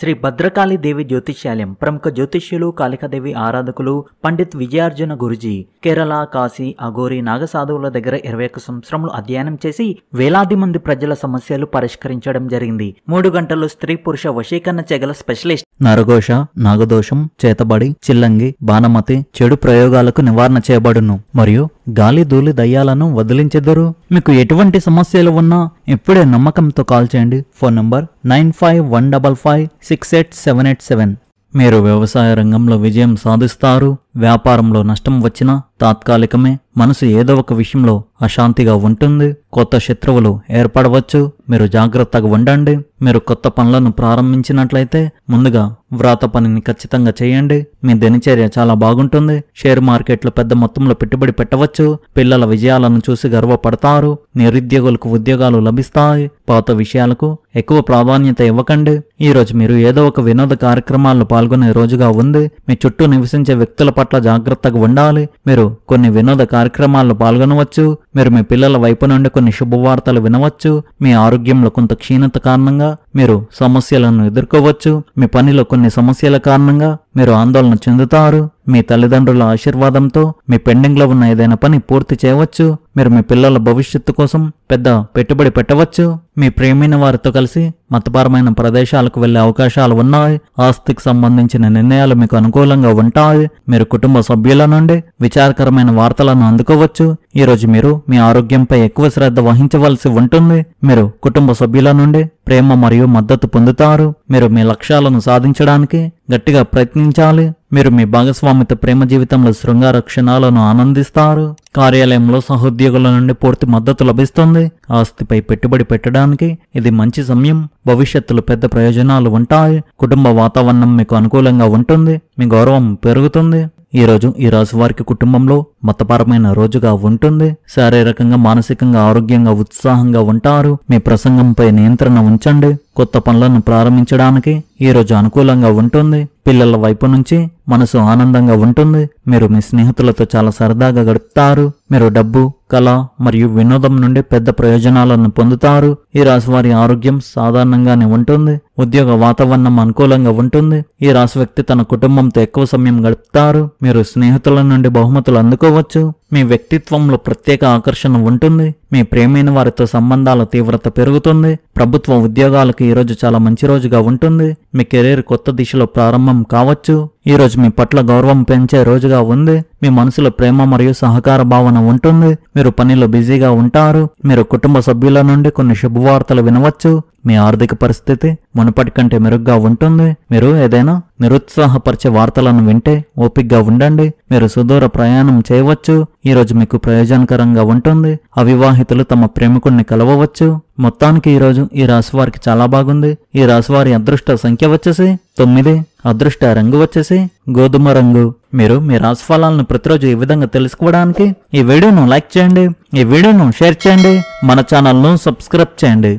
శ్రీ భద్రకాళి దేవి జ్యోతిష్యాలయం ప్రముఖ జ్యోతిష్యులు కాళికాదేవి ఆరాధకులు పండిత్ విజయార్జున గురుజీ కేరళ కాశీ అఘోరి నాగసాధువుల దగ్గర ఇరవై ఒక్క సంవత్సరములు అధ్యయనం చేసి వేలాది మంది ప్రజల సమస్యలు పరిష్కరించడం జరిగింది మూడు గంటలు స్త్రీ పురుష వశీకరణ చెగల స్పెషలిస్ట్ నరఘోష నాగదోషం చేతబడి చిల్లంగి బాణమతి చెడు ప్రయోగాలకు నివారణ చేయబడును మరియు గాలి ధూళి దయ్యాలను వదిలించెదరు మీకు ఎటువంటి సమస్యలు ఉన్నా ఇప్పుడే నమ్మకంతో కాల్ చేయండి phone number nine five one double five six eight seven eight seven మీరు వ్యవసాయ రంగంలో విజయం సాధిస్తారు వ్యాపారంలో నష్టం వచ్చినా తాత్కాలికమే మనసు ఏదో ఒక విషయంలో అశాంతిగా ఉంటుంది కొత్త శత్రువులు ఏర్పడవచ్చు మీరు జాగ్రత్తగా ఉండండి మీరు కొత్త పనులను ప్రారంభించినట్లయితే ముందుగా వ్రాత పనిని ఖచ్చితంగా చేయండి మీ దినచర్య చాలా బాగుంటుంది షేర్ మార్కెట్లో పెద్ద మొత్తంలో పెట్టుబడి పెట్టవచ్చు పిల్లల విజయాలను చూసి గర్వపడతారు నిరుద్యోగులకు ఉద్యోగాలు లభిస్తాయి పాత విషయాలకు ఎక్కువ ప్రాధాన్యత ఇవ్వకండి ఈరోజు మీరు ఏదో ఒక వినోద కార్యక్రమాల్లో పాల్గొనే రోజుగా ఉంది మీ చుట్టూ నివసించే వ్యక్తుల పట్ల జాగ్రత్తగా ఉండాలి మీరు కొన్ని వినోద కార్యక్రమాల్లో పాల్గొనవచ్చు మీరు మీ పిల్లల వైపు నుండి కొన్ని శుభవార్తలు వినవచ్చు మీ ఆరోగ్యంలో కొంత క్షీణత కారణంగా మీరు సమస్యలను ఎదుర్కోవచ్చు మీ పనిలో కొన్ని సమస్యల కారణంగా మీరు ఆందోళన చెందుతారు మీ తల్లిదండ్రుల ఆశీర్వాదంతో మీ పెండింగ్లో ఉన్న ఏదైనా పని పూర్తి చేయవచ్చు మీరు మీ పిల్లల భవిష్యత్తు కోసం పెద్ద పెట్టుబడి పెట్టవచ్చు మీ ప్రేమైన వారితో కలిసి మతపరమైన ప్రదేశాలకు వెళ్లే అవకాశాలు ఉన్నాయి ఆస్తికి సంబంధించిన నిర్ణయాలు మీకు అనుకూలంగా ఉంటాయి మీరు కుటుంబ సభ్యుల నుండి విచారకరమైన వార్తలను అందుకోవచ్చు ఈరోజు మీరు మీ ఆరోగ్యంపై ఎక్కువ శ్రద్ధ వహించవలసి ఉంటుంది మీరు కుటుంబ సభ్యుల నుండి ప్రేమ మరియు మద్దతు పొందుతారు మీరు మీ లక్ష్యాలను సాధించడానికి గట్టిగా ప్రయత్నించాలి మీరు మీ భాగస్వామితో ప్రేమ జీవితంలో శృంగార క్షణాలను ఆనందిస్తారు కార్యాలయంలో సహోద్యోగుల నుండి పూర్తి మద్దతు లభిస్తుంది ఆస్తిపై పెట్టుబడి పెట్టడానికి ఇది మంచి సమయం భవిష్యత్తులో పెద్ద ప్రయోజనాలు ఉంటాయి కుటుంబ వాతావరణం మీకు అనుకూలంగా ఉంటుంది మీ గౌరవం పెరుగుతుంది ఈరోజు ఈ రాశి వారికి కుటుంబంలో మతపరమైన రోజుగా ఉంటుంది శారీరకంగా మానసికంగా ఆరోగ్యంగా ఉత్సాహంగా ఉంటారు మీ ప్రసంగంపై నియంత్రణ ఉంచండి కొత్త పనులను ప్రారంభించడానికి ఈరోజు అనుకూలంగా ఉంటుంది పిల్లల వైపు నుంచి మనసు ఆనందంగా ఉంటుంది మీరు మీ స్నేహితులతో చాలా సరదాగా గడుపుతారు మీరు డబ్బు కళ మరియు వినోదం నుండి పెద్ద ప్రయోజనాలను పొందుతారు ఈ రాశి వారి ఆరోగ్యం సాధారణంగానే ఉంటుంది ఉద్యోగ వాతావరణం అనుకూలంగా ఉంటుంది ఈ రాశి వ్యక్తి తన కుటుంబంతో ఎక్కువ సమయం గడుపుతారు మీరు స్నేహితుల నుండి బహుమతులు అందుకోవచ్చు మీ వ్యక్తిత్వంలో ప్రత్యేక ఆకర్షణ ఉంటుంది మీ ప్రేమైన వారితో సంబంధాల తీవ్రత పెరుగుతుంది ప్రభుత్వ ఉద్యోగాలకు ఈరోజు చాలా మంచి రోజుగా ఉంటుంది మీ కెరీర్ కొత్త దిశలో ప్రారంభం కావచ్చు ఈరోజు మీ పట్ల గౌరవం పెంచే రోజుగా ఉంది మీ మనసులో ప్రేమ మరియు సహకార భావన ఉంటుంది మీరు పనిలో బిజీగా ఉంటారు మీరు కుటుంబ సభ్యుల నుండి కొన్ని శుభవార్తలు వినవచ్చు మీ ఆర్థిక పరిస్థితి మునుపటి కంటే మెరుగ్గా ఉంటుంది మీరు ఏదైనా నిరుత్సాహపరిచే వార్తలను వింటే ఓపిగ్గా ఉండండి మీరు సుదూర ప్రయాణం చేయవచ్చు ఈరోజు మీకు ప్రయోజనకరంగా ఉంటుంది అవివాహితులు తమ ప్రేమికుణ్ణి కలవవచ్చు మొత్తానికి ఈరోజు ఈ రాశివారికి చాలా బాగుంది ఈ రాశివారి అదృష్ట సంఖ్య వచ్చేసి తొమ్మిది అదృష్ట రంగు వచ్చేసి గోధుమ రంగు మీరు మీ రాశిఫలాలను ప్రతిరోజు ఈ విధంగా తెలుసుకోవడానికి ఈ వీడియోను లైక్ చేయండి ఈ వీడియోను షేర్ చేయండి మన ఛానల్ను సబ్స్క్రైబ్ చేయండి